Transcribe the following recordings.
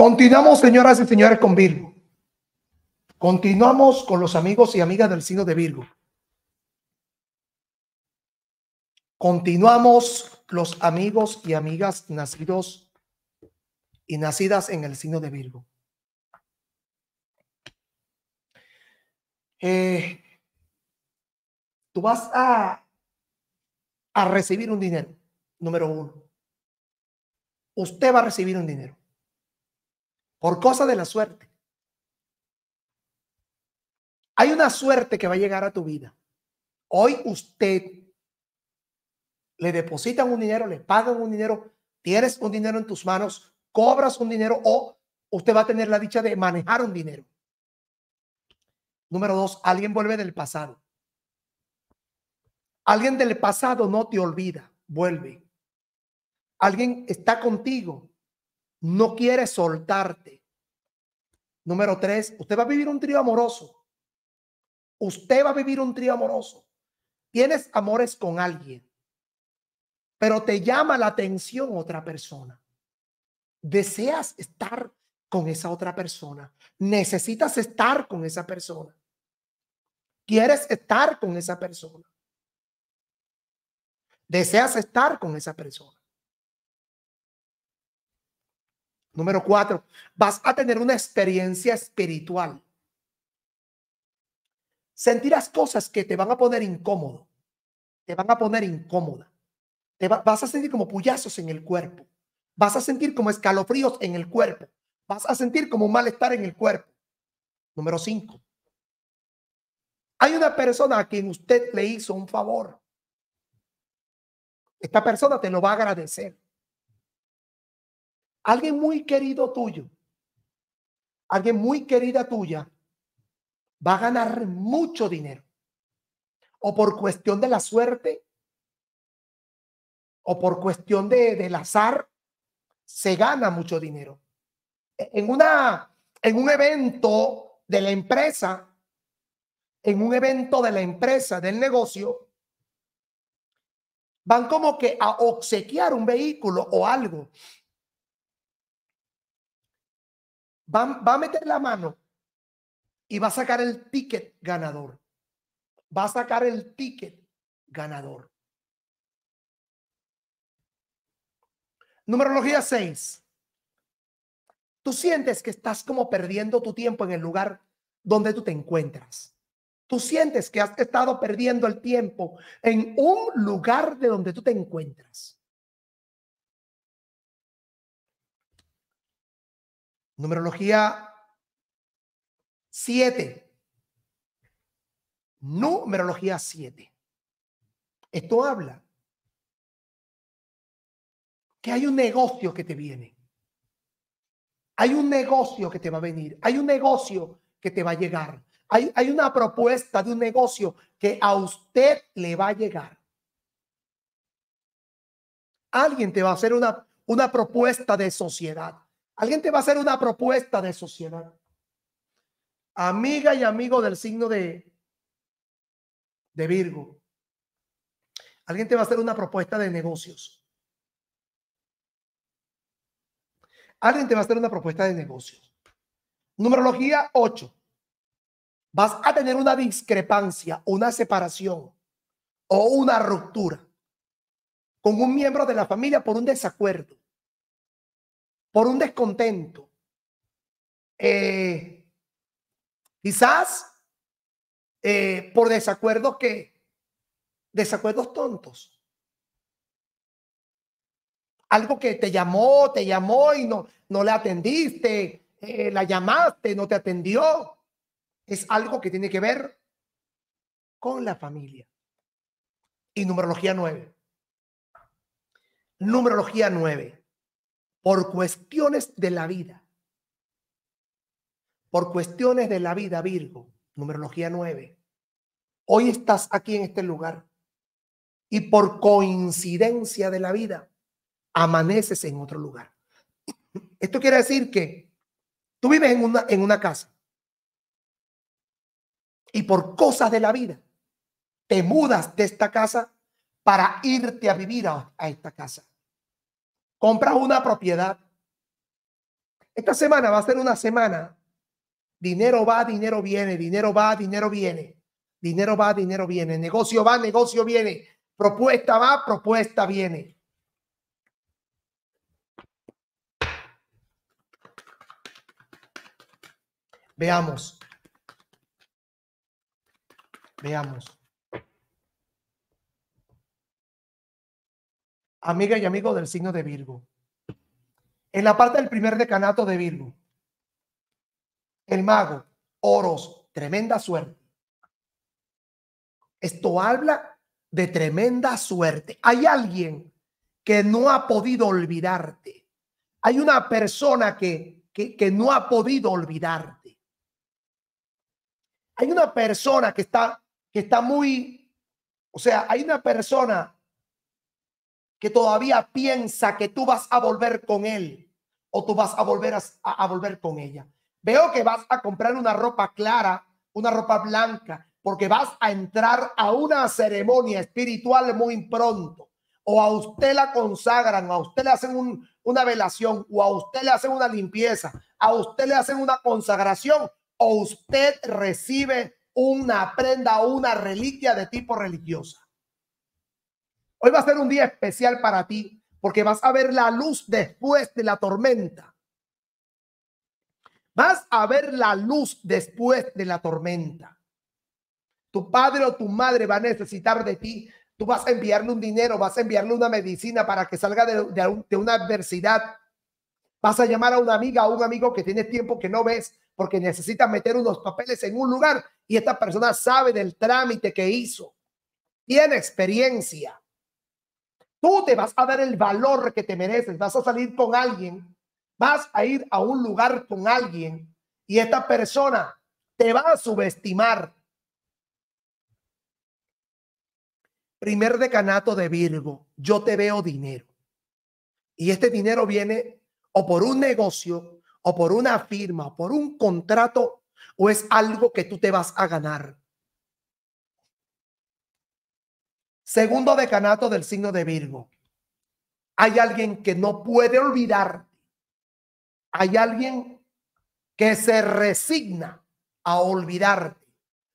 Continuamos, señoras y señores, con Virgo. Continuamos con los amigos y amigas del signo de Virgo. Continuamos los amigos y amigas nacidos y nacidas en el signo de Virgo. Eh, tú vas a, a recibir un dinero, número uno. Usted va a recibir un dinero por cosa de la suerte. Hay una suerte que va a llegar a tu vida. Hoy usted le depositan un dinero, le pagan un dinero, tienes un dinero en tus manos, cobras un dinero o usted va a tener la dicha de manejar un dinero. Número dos, alguien vuelve del pasado. Alguien del pasado no te olvida, vuelve. Alguien está contigo no quiere soltarte. Número tres, usted va a vivir un trío amoroso. Usted va a vivir un trío amoroso. Tienes amores con alguien, pero te llama la atención otra persona. Deseas estar con esa otra persona. Necesitas estar con esa persona. Quieres estar con esa persona. Deseas estar con esa persona. Número cuatro, vas a tener una experiencia espiritual. Sentirás cosas que te van a poner incómodo, te van a poner incómoda. Te vas a sentir como puyazos en el cuerpo, vas a sentir como escalofríos en el cuerpo, vas a sentir como malestar en el cuerpo. Número cinco, hay una persona a quien usted le hizo un favor. Esta persona te lo va a agradecer alguien muy querido tuyo, alguien muy querida tuya, va a ganar mucho dinero. O por cuestión de la suerte, o por cuestión de, del azar, se gana mucho dinero. E, en, una, en un evento de la empresa, en un evento de la empresa, del negocio, van como que a obsequiar un vehículo o algo. va, a meter la mano y va a sacar el ticket ganador. Va a sacar el ticket ganador. Numerología 6. Tú sientes que estás como perdiendo tu tiempo en el lugar donde tú te encuentras. Tú sientes que has estado perdiendo el tiempo en un lugar de donde tú te encuentras. Numerología 7. Numerología 7. Esto habla que hay un negocio que te viene. Hay un negocio que te va a venir. Hay un negocio que te va a llegar. Hay, hay, una propuesta de un negocio que a usted le va a llegar. Alguien te va a hacer una, una propuesta de sociedad. Alguien te va a hacer una propuesta de sociedad. Amiga y amigo del signo de, de Virgo. Alguien te va a hacer una propuesta de negocios. Alguien te va a hacer una propuesta de negocios. Numerología 8. Vas a tener una discrepancia, una separación o una ruptura con un miembro de la familia por un desacuerdo por un descontento. Eh, quizás eh, por desacuerdos que, desacuerdos tontos. Algo que te llamó, te llamó y no, no le atendiste, eh, la llamaste, no te atendió. Es algo que tiene que ver con la familia. Y numerología 9. Numerología nueve por cuestiones de la vida. Por cuestiones de la vida, Virgo, numerología 9. Hoy estás aquí en este lugar y por coincidencia de la vida, amaneces en otro lugar. Esto quiere decir que tú vives en una, en una casa y por cosas de la vida te mudas de esta casa para irte a vivir a esta casa compras una propiedad. Esta semana va a ser una semana. Dinero va, dinero viene, dinero va, dinero viene. Dinero va, dinero viene. Negocio va, negocio viene. Propuesta va, propuesta viene. Veamos. Veamos. amiga y amigo del signo de Virgo. En la parte del primer decanato de Virgo, el mago, oros, tremenda suerte. Esto habla de tremenda suerte. Hay alguien que no ha podido olvidarte. Hay una persona que, que, no ha podido olvidarte. Hay una persona que está, que está muy, o sea, hay una persona que todavía piensa que tú vas a volver con él o tú vas a volver a, volver con ella. Veo que vas a comprar una ropa clara, una ropa blanca, porque vas a entrar a una ceremonia espiritual muy pronto. O a usted la consagran, a usted le hacen una velación, o a usted le hacen una limpieza, a usted le hacen una consagración, o usted recibe una prenda una reliquia de tipo religiosa. Hoy va a ser un día especial para ti porque vas a ver la luz después de la tormenta. Vas a ver la luz después de la tormenta. Tu padre o tu madre va a necesitar de ti. Tú vas a enviarle un dinero, vas a enviarle una medicina para que salga de, una adversidad. Vas a llamar a una amiga o un amigo que tienes tiempo que no ves porque necesita meter unos papeles en un lugar y esta persona sabe del trámite que hizo. Tiene experiencia. Tú te vas a dar el valor que te mereces, vas a salir con alguien, vas a ir a un lugar con alguien y esta persona te va a subestimar. Primer decanato de Virgo, yo te veo dinero. Y este dinero viene o por un negocio, o por una firma, o por un contrato, o es algo que tú te vas a ganar. Segundo decanato del signo de Virgo. Hay alguien que no puede olvidar. Hay alguien que se resigna a olvidarte.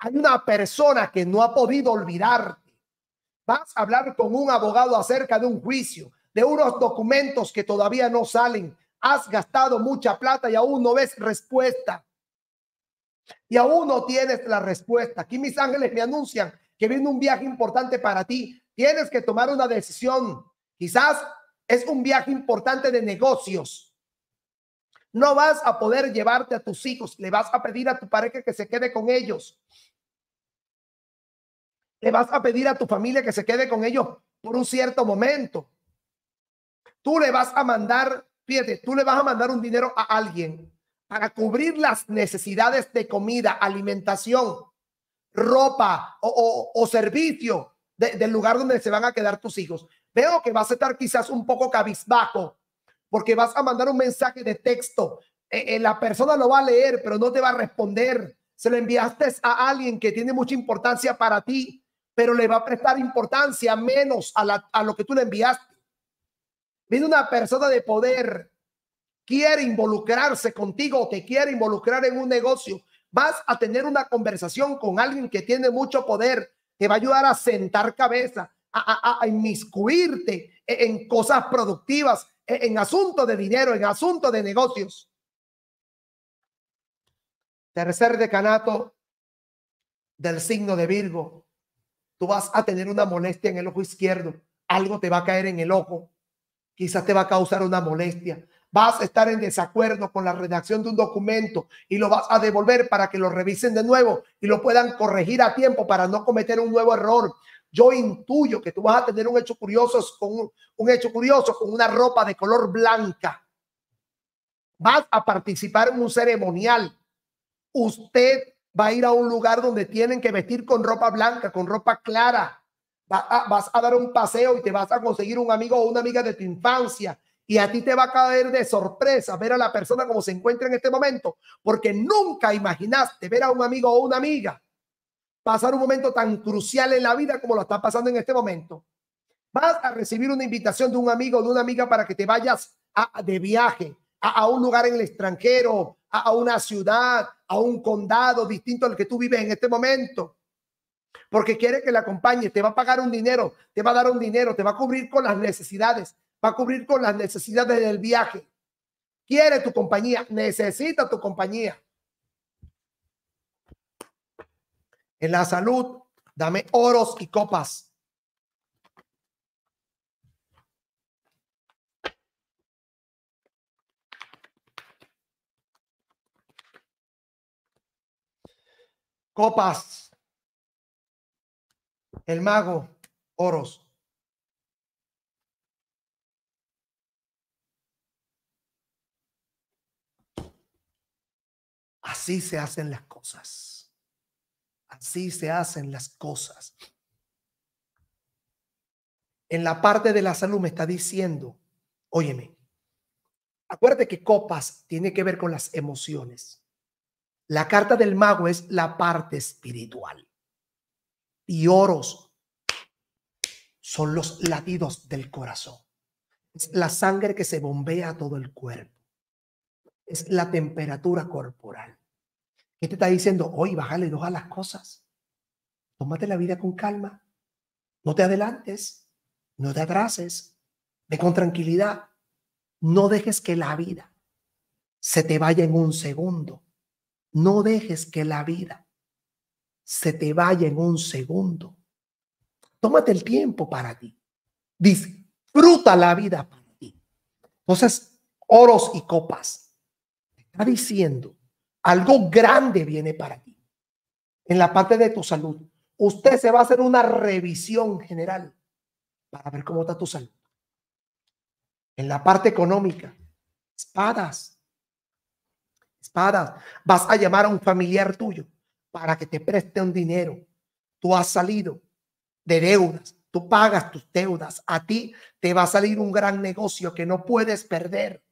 Hay una persona que no ha podido olvidarte. Vas a hablar con un abogado acerca de un juicio, de unos documentos que todavía no salen. Has gastado mucha plata y aún no ves respuesta. Y aún no tienes la respuesta. Aquí mis ángeles me anuncian que viene un viaje importante para ti. Tienes que tomar una decisión. Quizás es un viaje importante de negocios. No vas a poder llevarte a tus hijos. Le vas a pedir a tu pareja que se quede con ellos. Le vas a pedir a tu familia que se quede con ellos por un cierto momento. Tú le vas a mandar, fíjate, tú le vas a mandar un dinero a alguien para cubrir las necesidades de comida, alimentación, ropa o, servicio del lugar donde se van a quedar tus hijos. Veo que vas a estar quizás un poco cabizbajo porque vas a mandar un mensaje de texto. E, e, la persona lo va a leer, pero no te va a responder. Se lo enviaste a alguien que tiene mucha importancia para ti, pero le va a prestar importancia menos a, a lo que tú le enviaste. Viene una persona de poder, quiere involucrarse contigo, te quiere involucrar en un negocio, Vas a tener una conversación con alguien que tiene mucho poder, que va a ayudar a sentar cabeza, a, inmiscuirte e, en, cosas productivas, en, en asuntos de dinero, en asuntos de negocios. Tercer decanato del signo de Virgo. Tú vas a tener una molestia en el ojo izquierdo. Algo te va a caer en el ojo. Quizás te va a causar una molestia vas a estar en desacuerdo con la redacción de un documento y lo vas a devolver para que lo revisen de nuevo y lo puedan corregir a tiempo para no cometer un nuevo error. Yo intuyo que tú vas a tener un hecho curioso con un hecho curioso con una ropa de color blanca. Vas a participar en un ceremonial. Usted va a ir a un lugar donde tienen que vestir con ropa blanca, con ropa clara. vas a dar un paseo y te vas a conseguir un amigo o una amiga de tu infancia y a ti te va a caer de sorpresa ver a la persona como se encuentra en este momento, porque nunca imaginaste ver a un amigo o una amiga pasar un momento tan crucial en la vida como lo está pasando en este momento. Vas a recibir una invitación de un amigo o de una amiga para que te vayas a, de viaje a, un lugar en el extranjero, a, a una ciudad, a un condado distinto al que tú vives en este momento porque quiere que le acompañe, te va a pagar un dinero, te va a dar un dinero, te va a cubrir con las necesidades, a cubrir con las necesidades del viaje. Quiere tu compañía, necesita tu compañía. En la salud, dame oros y copas. Copas. El mago, oros. Así se hacen las cosas. Así se hacen las cosas. En la parte de la salud me está diciendo, óyeme, acuérdate que copas tiene que ver con las emociones. La carta del mago es la parte espiritual. Y oros son los latidos del corazón. Es la sangre que se bombea a todo el cuerpo. Es la temperatura corporal. ¿Qué te está diciendo? Hoy bájale dos a las cosas. Tómate la vida con calma. No te adelantes. No te atrases. Ve con tranquilidad. No dejes que la vida se te vaya en un segundo. No dejes que la vida se te vaya en un segundo. Tómate el tiempo para ti. Disfruta la vida para ti. Entonces, oros y copas. está diciendo algo grande viene para ti. En la parte de tu salud. Usted se va a hacer una revisión general para ver cómo está tu salud. En la parte económica. Espadas. Espadas. Vas a llamar a un familiar tuyo para que te preste un dinero. Tú has salido de deudas. Tú pagas tus deudas. A ti te va a salir un gran negocio que no puedes perder.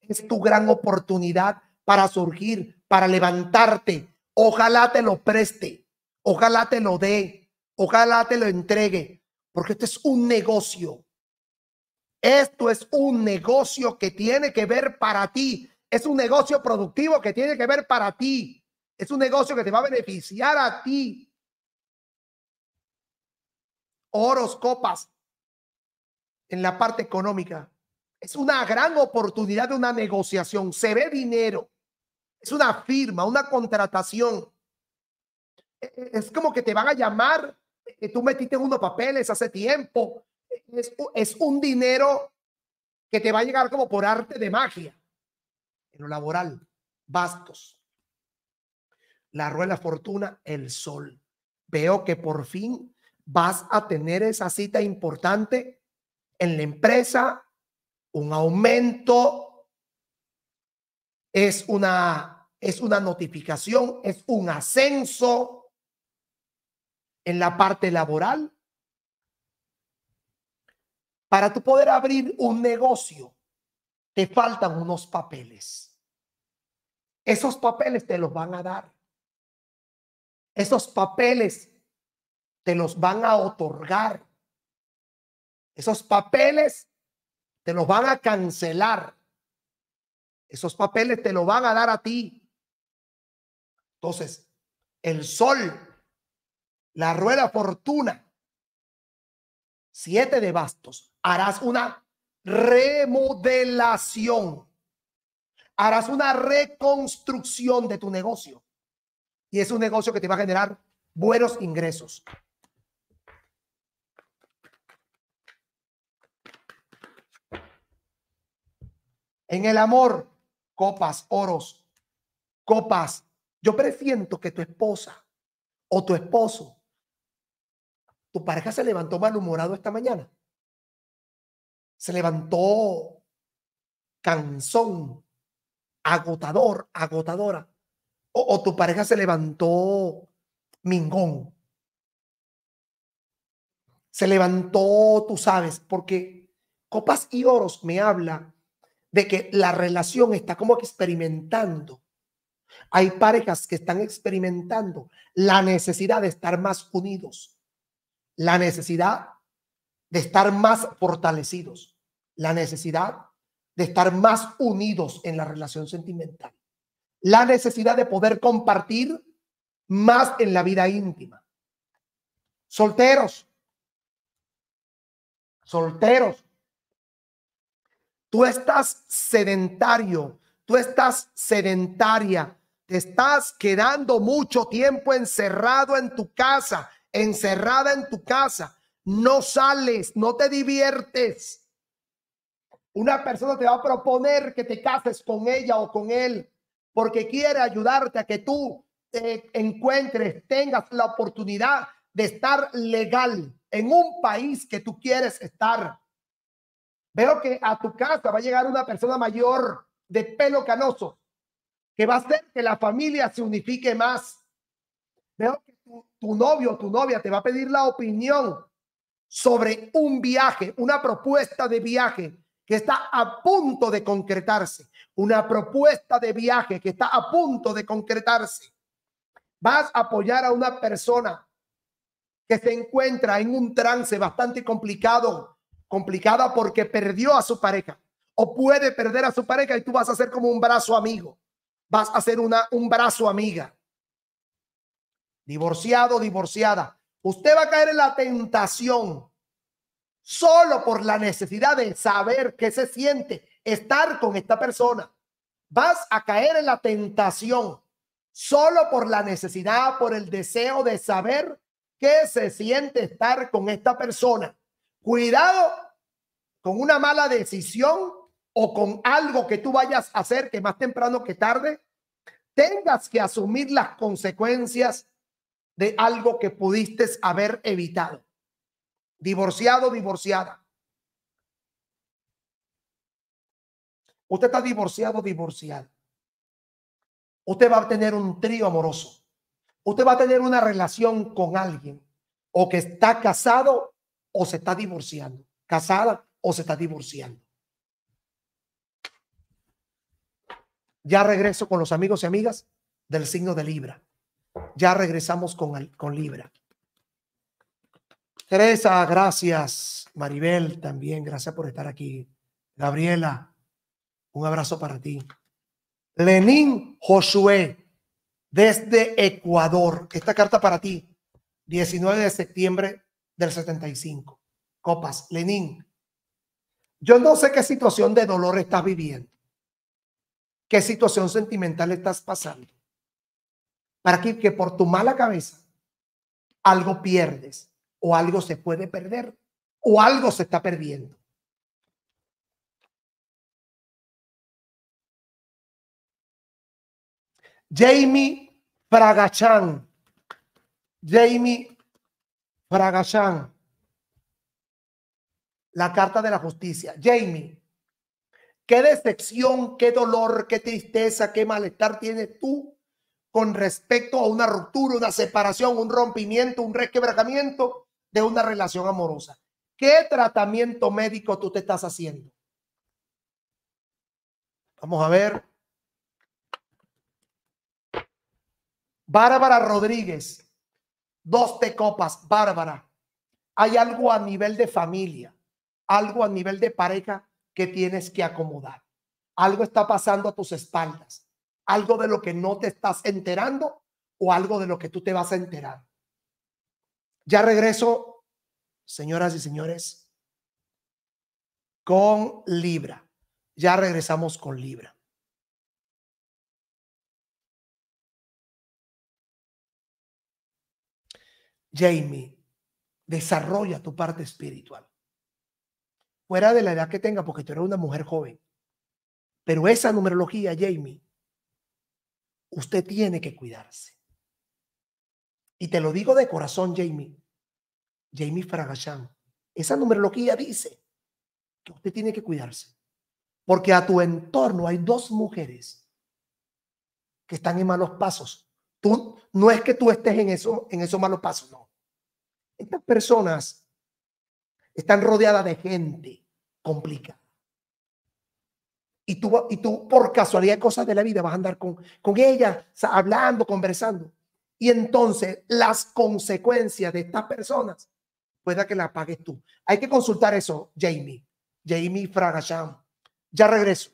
Es tu gran oportunidad para surgir, para levantarte. Ojalá te lo preste, ojalá te lo dé, ojalá te lo entregue, porque esto es un negocio. Esto es un negocio que tiene que ver para ti. Es un negocio productivo que tiene que ver para ti. Es un negocio que te va a beneficiar a ti. Oros, copas, en la parte económica. Es una gran oportunidad de una negociación. Se ve dinero es una firma, una contratación. E, e, es como que te van a llamar, Que eh, tú metiste unos papeles hace tiempo, e, es, un dinero que te va a llegar como por arte de magia. En lo laboral, bastos. La rueda fortuna, el sol. Veo que por fin vas a tener esa cita importante en la empresa, un aumento, es una es una notificación, es un ascenso en la parte laboral. Para tú poder abrir un negocio, te faltan unos papeles. Esos papeles te los van a dar. Esos papeles te los van a otorgar. Esos papeles te los van a cancelar. Esos papeles te los van a dar a ti. Entonces, el sol, la rueda fortuna, siete de bastos, harás una remodelación, harás una reconstrucción de tu negocio. Y es un negocio que te va a generar buenos ingresos. En el amor, copas, oros, copas, yo presiento que tu esposa o tu esposo, tu pareja se levantó malhumorado esta mañana. Se levantó cansón, agotador, agotadora. O, o tu pareja se levantó mingón. Se levantó, tú sabes, porque Copas y Oros me habla de que la relación está como experimentando hay parejas que están experimentando la necesidad de estar más unidos, la necesidad de estar más fortalecidos, la necesidad de estar más unidos en la relación sentimental, la necesidad de poder compartir más en la vida íntima. Solteros, solteros, tú estás sedentario, tú estás sedentaria te estás quedando mucho tiempo encerrado en tu casa, encerrada en tu casa. No sales, no te diviertes. Una persona te va a proponer que te cases con ella o con él porque quiere ayudarte a que tú te encuentres, tengas la oportunidad de estar legal en un país que tú quieres estar. Veo que a tu casa va a llegar una persona mayor de pelo canoso que va a hacer que la familia se unifique más. Veo que tu, novio o tu novia te va a pedir la opinión sobre un viaje, una propuesta de viaje que está a punto de concretarse, una propuesta de viaje que está a punto de concretarse. Vas a apoyar a una persona que se encuentra en un trance bastante complicado, complicada porque perdió a su pareja o puede perder a su pareja y tú vas a ser como un brazo amigo vas a ser una, un brazo amiga. Divorciado, divorciada. Usted va a caer en la tentación solo por la necesidad de saber qué se siente estar con esta persona. Vas a caer en la tentación solo por la necesidad, por el deseo de saber qué se siente estar con esta persona. Cuidado con una mala decisión o con algo que tú vayas a hacer que más temprano que tarde tengas que asumir las consecuencias de algo que pudiste haber evitado. Divorciado, divorciada. Usted está divorciado, divorciada. Usted va a tener un trío amoroso. Usted va a tener una relación con alguien o que está casado o se está divorciando. Casada o se está divorciando. Ya regreso con los amigos y amigas del signo de Libra. Ya regresamos con, con Libra. Teresa, gracias. Maribel, también gracias por estar aquí. Gabriela, un abrazo para ti. Lenín Josué, desde Ecuador. Esta carta para ti, 19 de septiembre del 75. Copas, Lenín. Yo no sé qué situación de dolor estás viviendo qué situación sentimental estás pasando. Para que, por tu mala cabeza algo pierdes o algo se puede perder o algo se está perdiendo. Jamie Fragachán. Jamie Fragachán. La carta de la justicia. Jamie, Qué decepción, qué dolor, qué tristeza, qué malestar tienes tú con respecto a una ruptura, una separación, un rompimiento, un resquebrajamiento de una relación amorosa. ¿Qué tratamiento médico tú te estás haciendo? Vamos a ver. Bárbara Rodríguez, dos te copas, Bárbara. Hay algo a nivel de familia, algo a nivel de pareja que tienes que acomodar. Algo está pasando a tus espaldas, algo de lo que no te estás enterando o algo de lo que tú te vas a enterar. Ya regreso, señoras y señores, con Libra. Ya regresamos con Libra. Jamie, desarrolla tu parte espiritual fuera de la edad que tenga, porque tú eres una mujer joven. Pero esa numerología, Jamie, usted tiene que cuidarse. Y te lo digo de corazón, Jamie. Jamie Fragashan, esa numerología dice que usted tiene que cuidarse. Porque a tu entorno hay dos mujeres que están en malos pasos. Tú, no es que tú estés en, eso, en esos malos pasos, no. Estas personas están rodeadas de gente complicada. Y tú, y tú por casualidad cosas de la vida vas a andar con, con ella, hablando, conversando. Y entonces las consecuencias de estas personas pueda que las pagues tú. Hay que consultar eso, Jamie. Jamie Fragasham. Ya regreso.